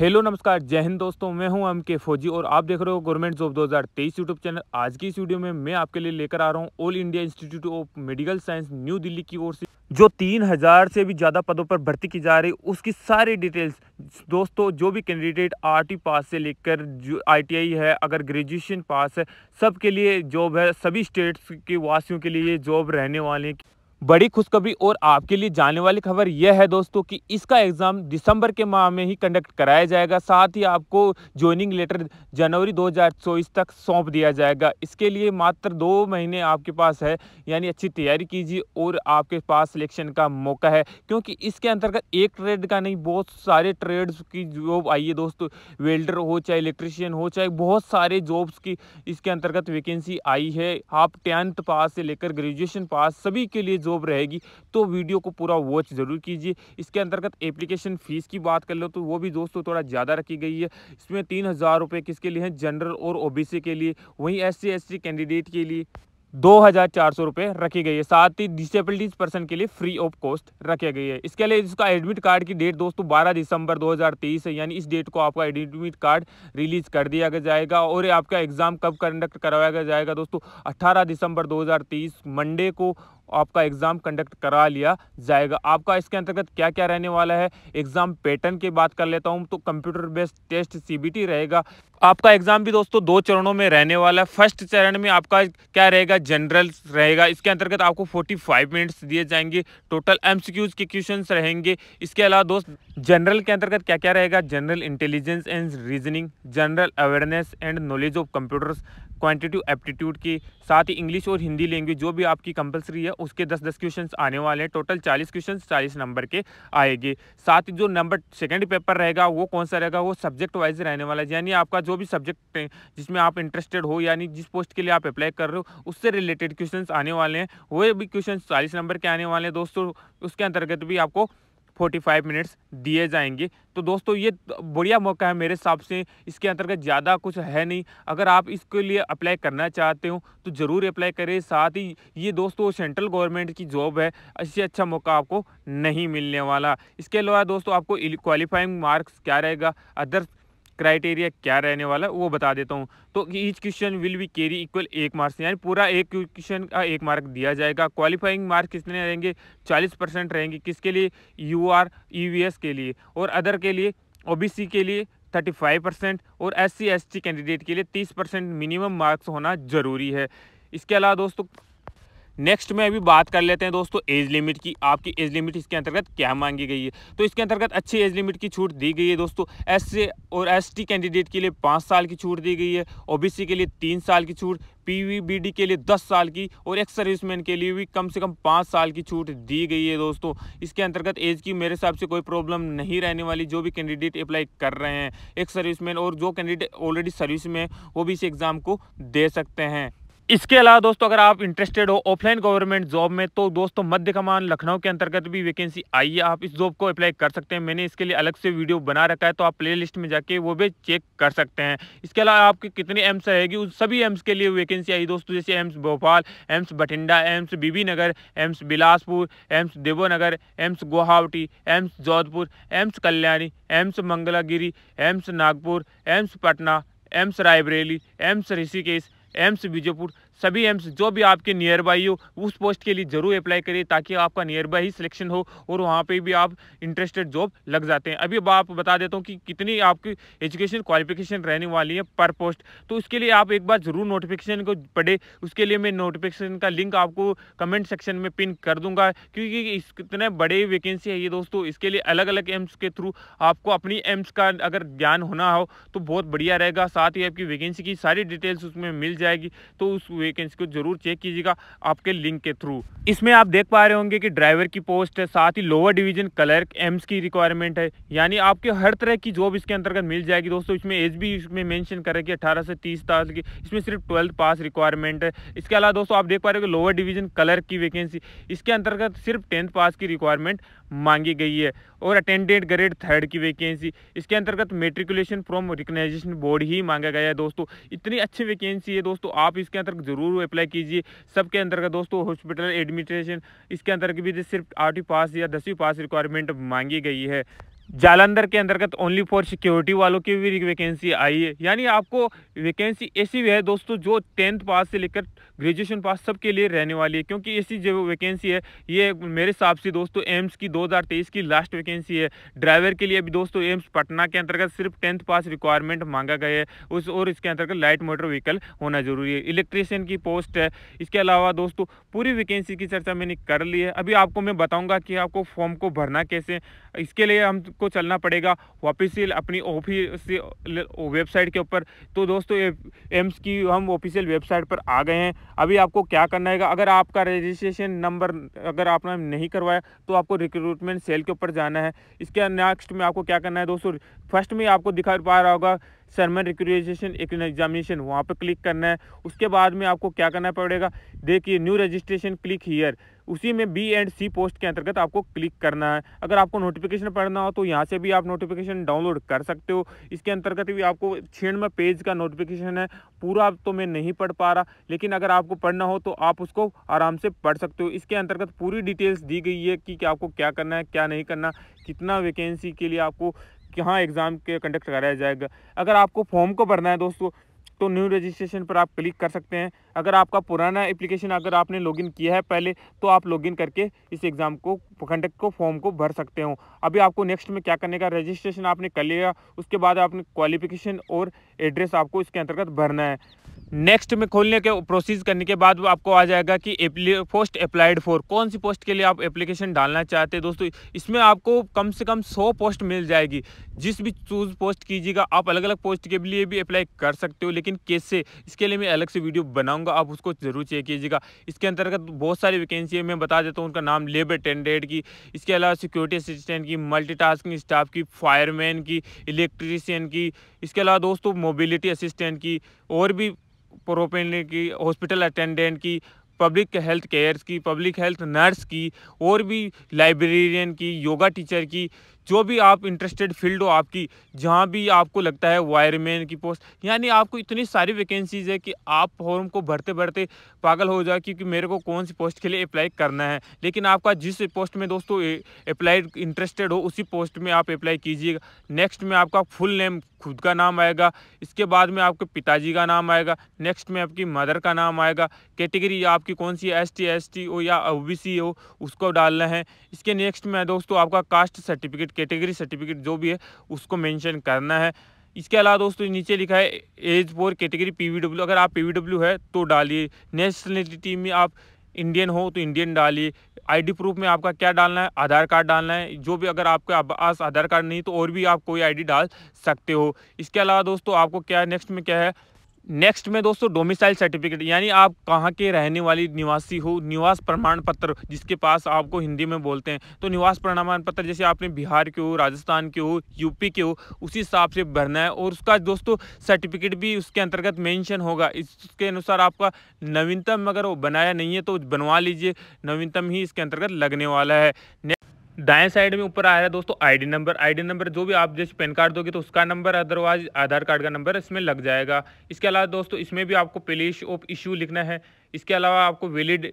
hello नमस्कार जय हिंद दोस्तों मैं हूं एम के फौजी और आप देख रहे हो गवर्नमेंट जॉब 2023 यूट्यूब चैनल आज की इस वीडियो में मैं आपके लिए लेकर आ रहा हूं All India Institute of Medical Science New Delhi की ओर से जो तीन हज़ार से भी ज़्यादा पदों पर भर्ती की जा रही उसकी सारी डिटेल्स दोस्तों जो भी कैंडिडेट आर पास से लेकर जो आई है अगर ग्रेजुएशन पास है सबके लिए जॉब है सभी स्टेट्स के वासियों के लिए जॉब रहने वाले हैं बड़ी खुशखबरी और आपके लिए जाने वाली खबर यह है दोस्तों कि इसका एग्ज़ाम दिसंबर के माह में ही कंडक्ट कराया जाएगा साथ ही आपको ज्वाइनिंग लेटर जनवरी 2024 तक सौंप दिया जाएगा इसके लिए मात्र दो महीने आपके पास है यानी अच्छी तैयारी कीजिए और आपके पास सिलेक्शन का मौका है क्योंकि इसके अंतर्गत एक ट्रेड का नहीं बहुत सारे ट्रेड्स की जॉब आई है दोस्तों वेल्डर हो चाहे इलेक्ट्रिशियन हो चाहे बहुत सारे जॉब्स की इसके अंतर्गत वैकेंसी आई है आप टेंथ पास से लेकर ग्रेजुएशन पास सभी के लिए जॉब रहेगी तो वीडियो को पूरा वॉच ज़रूर कीजिए इसके अंतर्गत एप्लीकेशन फ़ीस की बात कर लो तो वो भी दोस्तों थोड़ा ज़्यादा रखी गई है इसमें तीन हज़ार रुपये किसके लिए हैं जनरल और ओबीसी के लिए वहीं एस सी कैंडिडेट के लिए दो हज़ार चार सौ रुपये रखी गई है साथ ही डिसेबिलिटीज पर्सन के लिए फ्री ऑफ कॉस्ट रखी गई है इसके लिए इसका एडमिट कार्ड की डेट दोस्तों बारह दिसंबर दो हज़ार तेईस है यानी इस डेट को आपका एडमिट कार्ड रिलीज कर दिया गया जाएगा और आपका एग्ज़ाम कब कंडक्ट करवाया जाएगा दोस्तों अट्ठारह दिसंबर दो मंडे को आपका एग्ज़ाम कंडक्ट करा लिया जाएगा आपका इसके अंतर्गत क्या क्या रहने वाला है एग्ज़ाम पैटर्न की बात कर लेता हूँ तो कंप्यूटर बेस्ड टेस्ट सी रहेगा आपका एग्ज़ाम भी दोस्तों दो चरणों में रहने वाला है फर्स्ट चरण में आपका क्या रहेगा जनरल रहेगा इसके अंतर्गत आपको 45 मिनट्स दिए जाएंगे टोटल एमसीक्यूज के क्वेश्चन रहेंगे इसके अलावा दोस्त जनरल के अंतर्गत क्या क्या रहेगा general intelligence and reasoning general awareness and knowledge of computers quantitative aptitude की साथ ही इंग्लिश और हिंदी लैंग्वेज जो भी आपकी कंपलसरी है उसके दस दस क्वेश्चन आने वाले हैं टोटल चालीस क्वेश्चन चालीस नंबर के आएंगे साथ ही जो नंबर सेकेंड पेपर रहेगा वो कौन सा रहेगा वो सब्जेक्ट वाइज रहने वाला है यानी आपका जो भी सब्जेक्ट जिसमें आप इंटरेस्टेड हो यानी जिस पोस्ट के लिए आप अप्लाई कर रहे हो उससे रिलेटेड क्वेश्चन आने वाले हैं वो भी क्वेश्चन चालीस नंबर के आने वाले हैं दोस्तों उसके अंतर्गत भी आपको फोर्टी फाइव मिनट्स दिए जाएंगे तो दोस्तों ये बढ़िया मौका है मेरे हिसाब से इसके अंतर्गत ज़्यादा कुछ है नहीं अगर आप इसके लिए अप्लाई करना चाहते हो तो ज़रूर अप्लाई करें साथ ही ये दोस्तों सेंट्रल गवर्नमेंट की जॉब है इससे अच्छा मौका आपको नहीं मिलने वाला इसके अलावा दोस्तों आपको क्वालिफाइंग मार्क्स क्या रहेगा अदर्स क्राइटेरिया क्या रहने वाला है वो बता देता हूँ तो each question will be carry equal एक मार्क्स यानी पूरा एक क्वेश्चन का एक मार्क दिया जाएगा क्वालिफाइंग मार्क कितने रहेंगे चालीस परसेंट रहेंगे किसके लिए यू आर e के लिए और अदर के लिए ओ के लिए थर्टी फाइव परसेंट और एस सी कैंडिडेट के लिए तीस परसेंट मिनिमम मार्क्स होना ज़रूरी है इसके अलावा दोस्तों नेक्स्ट में अभी बात कर लेते हैं दोस्तों एज लिमिट की आपकी एज लिमिट इसके अंतर्गत क्या मांगी गई है तो इसके अंतर्गत अच्छी एज लिमिट की छूट दी गई है दोस्तों एस और एस कैंडिडेट के लिए पाँच साल की छूट दी गई है ओ के लिए तीन साल की छूट पीवीबीडी के लिए दस साल की और एक सर्विसमैन के लिए भी कम से कम पाँच साल की छूट दी गई है दोस्तों इसके अंतर्गत एज की मेरे हिसाब से कोई प्रॉब्लम नहीं रहने वाली जो भी कैंडिडेट अप्लाई कर रहे हैं एक सर्विसमैन और जो कैंडिडेट ऑलरेडी सर्विस में वो भी इस एग्ज़ाम को दे सकते हैं इसके अलावा दोस्तों अगर आप इंटरेस्टेड हो ऑफलाइन गवर्नमेंट जॉब में तो दोस्तों मध्य कमान लखनऊ के अंतर्गत भी वैकेंसी आई है आप इस जॉब को अप्लाई कर सकते हैं मैंने इसके लिए अलग से वीडियो बना रखा है तो आप प्लेलिस्ट में जाके वो भी चेक कर सकते हैं इसके अलावा आपकी कितने एम्स रहेगी उस सभी एम्स के लिए वैकेंसी आई दोस्तों जैसे एम्स भोपाल एम्स बठिंडा एम्स बीबी नगर एम्स बिलासपुर एम्स देवोनगर एम्स गुवाहाटी एम्स जोधपुर एम्स कल्याणी एम्स मंगलागिरी एम्स नागपुर एम्स पटना एम्स रायबरेली एम्स ऋषिकेश एम्स बीजोपुर सभी एम्स जो भी आपके नियर बाई हो उस पोस्ट के लिए ज़रूर अप्लाई करिए ताकि आपका नियर बाई ही सिलेक्शन हो और वहाँ पे भी आप इंटरेस्टेड जॉब लग जाते हैं अभी आप बता देता हूँ कि कितनी आपकी एजुकेशन क्वालिफिकेशन रहने वाली है पर पोस्ट तो उसके लिए आप एक बार ज़रूर नोटिफिकेशन को पढ़े उसके लिए मैं नोटिफिकेशन का लिंक आपको कमेंट सेक्शन में पिन कर दूंगा क्योंकि इस कितने बड़े वैकेंसी है ये दोस्तों इसके लिए अलग अलग एम्स के थ्रू आपको अपनी एम्स का अगर ज्ञान होना हो तो बहुत बढ़िया रहेगा साथ ही आपकी वैकेंसी की सारी डिटेल्स उसमें मिल जाएगी तो उस वेकेंसी को जरूर चेक कीजिएगा आपके लिंक के थ्रू इसमें आप देख पा रहे होंगे कि ड्राइवर की पोस्ट है साथ ही लोअर डिवीजन क्लर्क एम्स की रिक्वायरमेंट है यानी आपके हर तरह की जॉब इसके अंतर्गत मिल जाएगी दोस्तों इसमें एज भी इसमें मेंशन कर रखी है अठारह से तीस साल की इसमें सिर्फ ट्वेल्थ पास रिक्वायरमेंट है इसके अलावा दोस्तों आप देख पा रहे हो लोअर डिवीजन क्लर्क की वैकेंसी इसके अंतर्गत सिर्फ टेंथ पास की रिक्वायरमेंट मांगी गई है और अटेंडेंट ग्रेड थर्ड की वैकेंसी इसके अंतर्गत मेट्रिकुलेशन फ्रॉम रिकनाइजेशन बोर्ड ही मांगा गया है दोस्तों इतनी अच्छी वैकेंसी है दोस्तों आप इसके अंतर्गत ज़रूर अप्लाई कीजिए सबके अंतर्गत दोस्तों हॉस्पिटल एडमिनिस्ट्रेशन इसके अंतर्गत भी सिर्फ आठवीं पास या दसवीं पास रिक्वायरमेंट मांगी गई है जालंधर के अंतर्गत ओनली फॉर सिक्योरिटी वालों की भी वैकेंसी आई है यानी आपको वैकेंसी ऐसी भी है दोस्तों जो टेंथ पास से लेकर ग्रेजुएशन पास सबके लिए रहने वाली है क्योंकि ऐसी जो वैकेंसी है ये मेरे हिसाब से दोस्तों एम्स की 2023 की लास्ट वैकेंसी है ड्राइवर के लिए भी दोस्तों एम्स पटना के अंतर्गत सिर्फ टेंथ पास रिक्वायरमेंट मांगा गया है उस और इसके अंतर्गत लाइट मोटर व्हीकल होना जरूरी है इलेक्ट्रीशियन की पोस्ट है इसके अलावा दोस्तों पूरी वैकेंसी की चर्चा मैंने कर ली है अभी आपको मैं बताऊँगा कि आपको फॉर्म को भरना कैसे इसके लिए हम आपको चलना पड़ेगा ऑफिशियल अपनी ऑफिशियल वेबसाइट के ऊपर तो दोस्तों एम्स की हम ऑफिशियल वेबसाइट पर आ गए हैं अभी आपको क्या करना है अगर आपका रजिस्ट्रेशन नंबर अगर आपने नहीं करवाया तो आपको रिक्रूटमेंट सेल के ऊपर जाना है इसके नेक्स्ट में आपको क्या करना है दोस्तों फर्स्ट में आपको दिखा पा रहा होगा सरमन एक एग्जामिनेशन वहाँ पर क्लिक करना है उसके बाद में आपको क्या करना पड़ेगा देखिए न्यू रजिस्ट्रेशन क्लिक हीयर उसी में बी एंड सी पोस्ट के अंतर्गत आपको क्लिक करना है अगर आपको नोटिफिकेशन पढ़ना हो तो यहाँ से भी आप नोटिफिकेशन डाउनलोड कर सकते हो इसके अंतर्गत भी आपको छियानवे पेज का नोटिफिकेशन है पूरा तो मैं नहीं पढ़ पा रहा लेकिन अगर आपको पढ़ना हो तो आप उसको आराम से पढ़ सकते हो इसके अंतर्गत पूरी डिटेल्स दी गई है कि, कि आपको क्या करना है क्या नहीं करना कितना वैकेंसी के लिए आपको कि हाँ एग्ज़ाम के कंडक्ट कराया जाएगा अगर आपको फॉर्म को भरना है दोस्तों तो न्यू रजिस्ट्रेशन पर आप क्लिक कर सकते हैं अगर आपका पुराना एप्लीकेशन अगर आपने लॉगिन किया है पहले तो आप लॉगिन करके इस एग्ज़ाम को कंडक्ट को फॉर्म को भर सकते हो अभी आपको नेक्स्ट में क्या करने का रजिस्ट्रेशन आपने कर लिया उसके बाद आपने क्वालिफिकेशन और एड्रेस आपको इसके अंतर्गत भरना है नेक्स्ट में खोलने के प्रोसेस करने के बाद आपको आ जाएगा कि पोस्ट अप्लाइड फॉर कौन सी पोस्ट के लिए आप एप्लीकेशन डालना चाहते हैं दोस्तों इसमें आपको कम से कम 100 पोस्ट मिल जाएगी जिस भी चूज पोस्ट कीजिएगा आप अलग अलग पोस्ट के लिए भी अप्लाई कर सकते हो लेकिन कैसे इसके लिए मैं अलग से वीडियो बनाऊँगा करूँगा आप उसको ज़रूर चेक कीजिएगा इसके अंतर्गत बहुत सारी वैकेंसी मैं बता देता हूँ उनका नाम लेबर टेंडेड की इसके अलावा सिक्योरिटी असिस्टेंट की मल्टीटास्किंग स्टाफ की फायरमैन की इलेक्ट्रीशियन की इसके अलावा दोस्तों मोबिलिटी असिस्टेंट की और भी प्रोपेंडर की हॉस्पिटल अटेंडेंट की पब्लिक हेल्थ केयर्स की पब्लिक हेल्थ नर्स की और भी लाइब्रेरियन की योगा टीचर की जो भी आप इंटरेस्टेड फील्ड हो आपकी जहाँ भी आपको लगता है वायरमैन की पोस्ट यानी आपको इतनी सारी वैकेंसीज़ है कि आप फॉर्म को भरते भरते पागल हो जाए क्योंकि मेरे को कौन सी पोस्ट के लिए अप्लाई करना है लेकिन आपका जिस पोस्ट में दोस्तों अप्लाइड इंटरेस्टेड हो उसी पोस्ट में आप अप्लाई कीजिएगा नेक्स्ट में आपका फुल नेम खुद का नाम आएगा इसके बाद में आपके पिताजी का नाम आएगा नेक्स्ट में आपकी मदर का नाम आएगा कैटेगरी आपकी कौन सी एस टी एस टी हो या ओ बी सी हो उसको डालना है इसके नेक्स्ट में दोस्तों आपका कास्ट सर्टिफिकेट कैटेगरी सर्टिफिकेट जो भी है उसको मेंशन करना है इसके अलावा दोस्तों नीचे लिखा है एज फोर कैटेगरी पीवीडब्ल्यू अगर आप पीवीडब्ल्यू है तो डालिए नेशनलिटी में आप इंडियन हो तो इंडियन डालिए आईडी प्रूफ में आपका क्या डालना है आधार कार्ड डालना है जो भी अगर आपके पास आधार कार्ड नहीं तो और भी आप कोई आईडी डाल सकते हो इसके अलावा दोस्तों आपको क्या नेक्स्ट में क्या है नेक्स्ट में दोस्तों डोमिसाइल सर्टिफिकेट यानी आप कहाँ के रहने वाली निवासी हो निवास प्रमाण पत्र जिसके पास आपको हिंदी में बोलते हैं तो निवास प्रमाण पत्र जैसे आपने बिहार के हो राजस्थान के हो यूपी के हो उसी हिसाब से भरना है और उसका दोस्तों सर्टिफिकेट भी उसके अंतर्गत मेंशन होगा इसके अनुसार आपका नवीनतम अगर वो बनाया नहीं है तो बनवा लीजिए नवीनतम ही इसके अंतर्गत लगने वाला है दाएं साइड में ऊपर आ रहा है दोस्तों आईडी नंबर आईडी नंबर जो भी आप जैसे पैन कार्ड दोगे तो उसका नंबर अदरवाइज आधार कार्ड का नंबर इसमें लग जाएगा इसके अलावा दोस्तों इसमें भी आपको प्लेस ऑफ इश्यू लिखना है इसके अलावा आपको वैलिड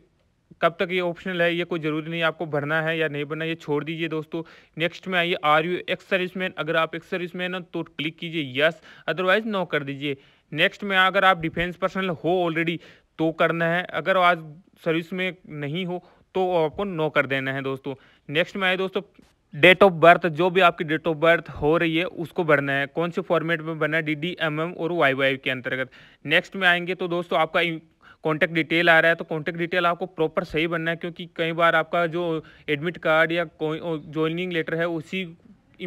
कब तक ये ऑप्शनल है ये कोई ज़रूरी नहीं आपको भरना है या नहीं भरना ये छोड़ दीजिए दोस्तों नेक्स्ट में आइए are you ex serviceman अगर आप एक्स सर्विस मैन हो तो क्लिक कीजिए यस अदरवाइज नो कर दीजिए नेक्स्ट में अगर आप डिफेंस पर्सनल हो ऑलरेडी तो करना है अगर आज सर्विस में नहीं हो तो आपको नो कर देना है दोस्तों नेक्स्ट में आए दोस्तों डेट ऑफ बर्थ जो भी आपकी डेट ऑफ बर्थ हो रही है उसको भरना है कौन से फॉर्मेट में भरना है डी डी एम एम और वाई वाई के अंतर्गत नेक्स्ट में आएंगे तो दोस्तों आपका कॉन्टैक्ट डिटेल आ रहा है तो कॉन्टैक्ट डिटेल आपको प्रॉपर सही बनना है क्योंकि कई बार आपका जो एडमिट कार्ड या कोई ज्वाइनिंग लेटर है उसी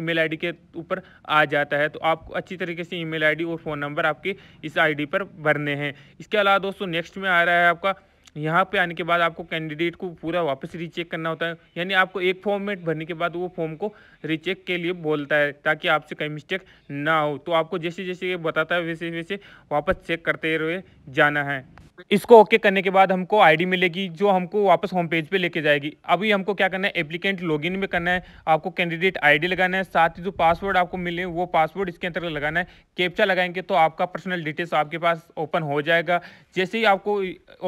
ईमेल आईडी के ऊपर आ जाता है तो आपको अच्छी तरीके से ईमेल आईडी और फ़ोन नंबर आपके इस आईडी पर भरने हैं इसके अलावा दोस्तों नेक्स्ट में आ रहा है आपका यहाँ पे आने के बाद आपको कैंडिडेट को पूरा वापस रीचेक करना होता है यानी आपको एक फॉर्म में भरने के बाद वो फॉर्म को रीचेक के लिए बोलता है ताकि आपसे कहीं मिस्टेक ना हो तो आपको जैसे जैसे ये बताता है वैसे वैसे वापस चेक करते हुए जाना है इसको ओके करने के बाद हमको आईडी मिलेगी जो हमको वापस होम पेज पे लेके जाएगी अभी हमको क्या करना है एप्लीकेंट लॉगिन में करना है आपको कैंडिडेट आईडी लगाना है साथ ही जो पासवर्ड आपको मिले वो पासवर्ड इसके अंतर्गत लगाना है कैप्चा लगाएंगे तो आपका पर्सनल डिटेल्स आपके पास ओपन हो जाएगा जैसे ही आपको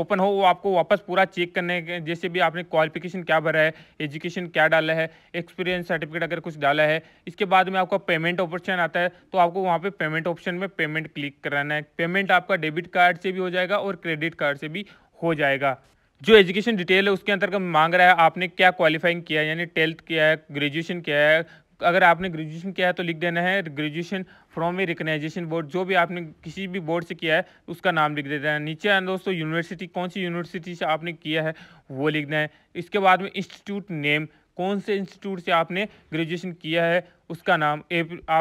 ओपन हो वो आपको वापस पूरा चेक करने के जैसे भी आपने क्वालिफिकेशन क्या भरा है एजुकेशन क्या डाला है एक्सपीरियंस सर्टिफिकेट अगर कुछ डाला है इसके बाद में आपका पेमेंट ऑप्शन आता है तो आपको वहाँ पर पेमेंट ऑप्शन में पेमेंट क्लिक कराना है पेमेंट आपका डेबिट कार्ड से भी हो जाएगा और क्रेडिट क्रेडिट कार्ड से भी हो जाएगा जो एजुकेशन डिटेल है उसके अंतर्गत मांग रहा है आपने क्या क्वालिफाइंग किया यानी टेल्थ किया है ग्रेजुएशन किया है अगर आपने ग्रेजुएशन किया है तो लिख देना है graduation from a recognition board जो भी आपने किसी भी बोर्ड से किया है उसका नाम लिख देना है नीचे आना दोस्तों यूनिवर्सिटी कौन सी यूनिवर्सिटी से आपने किया है वो लिखना है इसके बाद में इंस्टीट्यूट नेम कौन से इंस्टीट्यूट से आपने ग्रेजुएशन किया है उसका नाम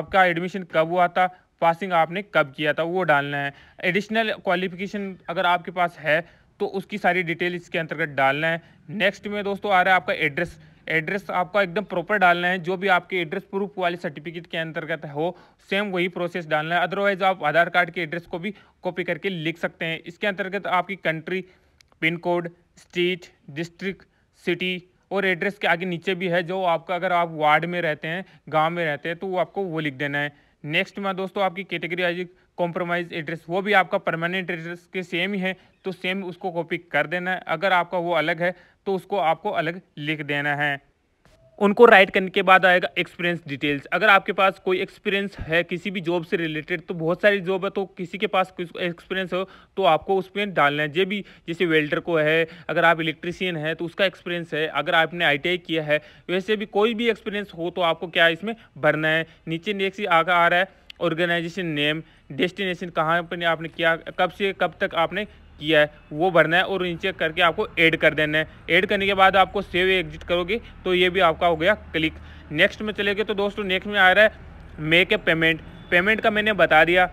आपका एडमिशन कब हुआ था पासिंग आपने कब किया था वो डालना है एडिशनल क्वालिफिकेशन अगर आपके पास है तो उसकी सारी डिटेल इसके अंतर्गत डालना है नेक्स्ट में दोस्तों आ रहा है आपका एड्रेस एड्रेस आपका एकदम प्रॉपर डालना है जो भी आपके एड्रेस प्रूफ वाले सर्टिफिकेट के अंतर्गत हो सेम वही प्रोसेस डालना है अदरवाइज आप आधार कार्ड के एड्रेस को भी कॉपी करके लिख सकते हैं इसके अंतर्गत आपकी country pin code state district city और एड्रेस के आगे नीचे भी है जो आपका अगर आप वार्ड में रहते हैं गाँव में रहते हैं तो वो आपको वो लिख देना है नेक्स्ट में दोस्तों आपकी कैटेगरी आएगी कॉम्प्रोमाइज एड्रेस वो भी आपका परमानेंट एड्रेस के सेम ही है तो सेम उसको कॉपी कर देना है अगर आपका वो अलग है तो उसको आपको अलग लिख देना है उनको राइट करने के बाद आएगा एक्सपीरियंस डिटेल्स अगर आपके पास कोई एक्सपीरियंस है किसी भी जॉब से रिलेटेड तो बहुत सारी जॉब है तो किसी के पास कुछ एक्सपीरियंस हो तो आपको उसमें डालना है जे भी जैसे वेल्डर को है अगर आप इलेक्ट्रिशियन है तो उसका एक्सपीरियंस है अगर आपने आई किया है वैसे भी कोई भी एक्सपीरियंस हो तो आपको क्या इसमें भरना है नीचे नेक्स्ट आगे आ रहा है ऑर्गेनाइजेशन नेम डेस्टिनेशन कहाँ पर आपने किया कब से कब तक आपने किया है वो भरना है और नीचे करके आपको ऐड कर देना है ऐड करने के बाद आपको सेव एग्जिट करोगे तो ये भी आपका हो गया क्लिक नेक्स्ट में चले गए तो दोस्तों नेक्स्ट में आ रहा है मेक ए पेमेंट पेमेंट का मैंने बता दिया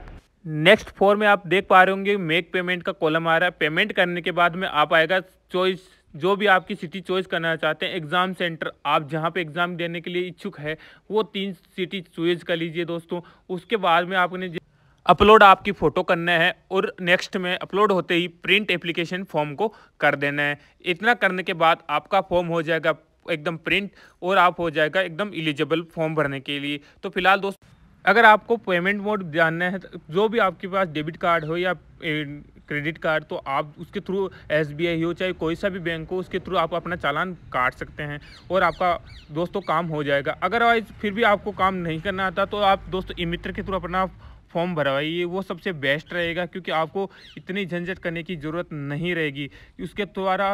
नेक्स्ट फोर में आप देख पा रहे होंगे मेक पेमेंट का कॉलम आ रहा है पेमेंट करने के बाद में आप आएगा चॉइस जो भी आपकी सिटी चॉइस करना चाहते हैं एग्ज़ाम सेंटर आप जहाँ पे एग्ज़ाम देने के लिए इच्छुक है वो तीन सिटी चॉइस कर लीजिए दोस्तों उसके बाद में आपने अपलोड आपकी फ़ोटो करना है और नेक्स्ट में अपलोड होते ही प्रिंट एप्लीकेशन फॉर्म को कर देना है इतना करने के बाद आपका फॉर्म हो जाएगा एकदम प्रिंट और आप हो जाएगा एकदम एलिजिबल फॉर्म भरने के लिए तो फिलहाल दोस्त अगर आपको पेमेंट मोड जानना है तो जो भी आपके पास डेबिट कार्ड हो या क्रेडिट कार्ड तो आप उसके थ्रू एस हो चाहे कोई सा भी बैंक हो उसके थ्रू आप अपना चालान काट सकते हैं और आपका दोस्तों काम हो जाएगा अगरवाइज़ फिर भी आपको काम नहीं करना आता तो आप दोस्तों ई मित्र के थ्रू अपना फॉर्म भरवाइए वो सबसे बेस्ट रहेगा क्योंकि आपको इतनी झंझट करने की ज़रूरत नहीं रहेगी उसके द्वारा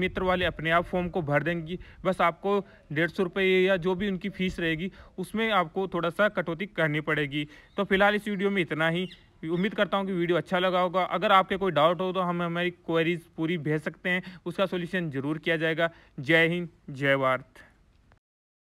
मित्र वाले अपने आप फॉर्म को भर देंगी बस आपको डेढ़ सौ रुपये या जो भी उनकी फ़ीस रहेगी उसमें आपको थोड़ा सा कटौती करनी पड़ेगी तो फिलहाल इस वीडियो में इतना ही उम्मीद करता हूँ कि वीडियो अच्छा लगा होगा अगर आपके कोई डाउट हो तो हम हमारी क्वेरीज पूरी भेज सकते हैं उसका सोल्यूशन ज़रूर किया जाएगा जय हिंद जय भारत